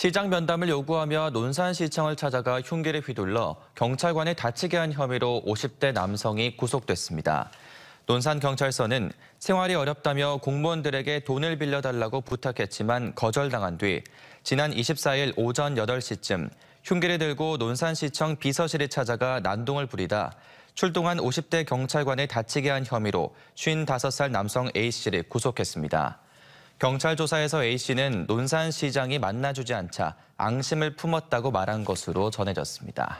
시장 면담을 요구하며 논산시청을 찾아가 흉기를 휘둘러 경찰관을 다치게 한 혐의로 50대 남성이 구속됐습니다. 논산경찰서는 생활이 어렵다며 공무원들에게 돈을 빌려달라고 부탁했지만 거절당한 뒤 지난 24일 오전 8시쯤 흉기를 들고 논산시청 비서실에 찾아가 난동을 부리다 출동한 50대 경찰관을 다치게 한 혐의로 55살 남성 A씨를 구속했습니다. 경찰 조사에서 A씨는 논산시장이 만나주지 않자 앙심을 품었다고 말한 것으로 전해졌습니다.